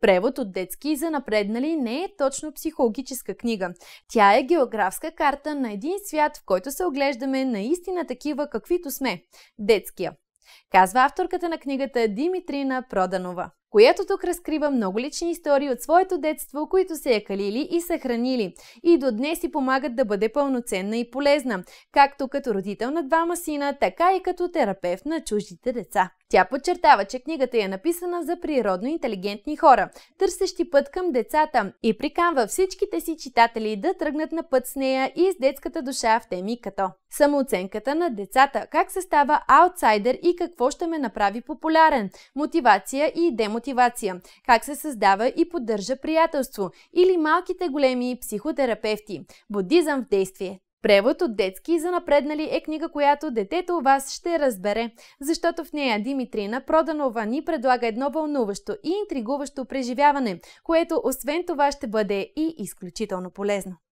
Превод от детски за напреднали не е точно психологическа книга. Тя е географска карта на един свят, в който се оглеждаме наистина такива, каквито сме – детския. Казва авторката на книгата Димитрина Проданова която тук разкрива много лични истории от своето детство, които се е калили и са хранили и до днес си помагат да бъде пълноценна и полезна, както като родител на двама сина, така и като терапевт на чуждите деца. Тя подчертава, че книгата е написана за природно интелигентни хора, търсещи път към децата и приканва всичките си читатели да тръгнат на път с нея и с детската душа в теми като самооценката на децата, как се става аутсайдер и какво ще ме направи популярен, мотивация и демотивация мотивация, как се създава и поддържа приятелство или малките големи психотерапевти. Будизъм в действие. Превод от детски за напреднали е книга, която детето у вас ще разбере, защото в нея Димитрина Проданова ни предлага едно вълнуващо и интригуващо преживяване, което освен това ще бъде и изключително полезно.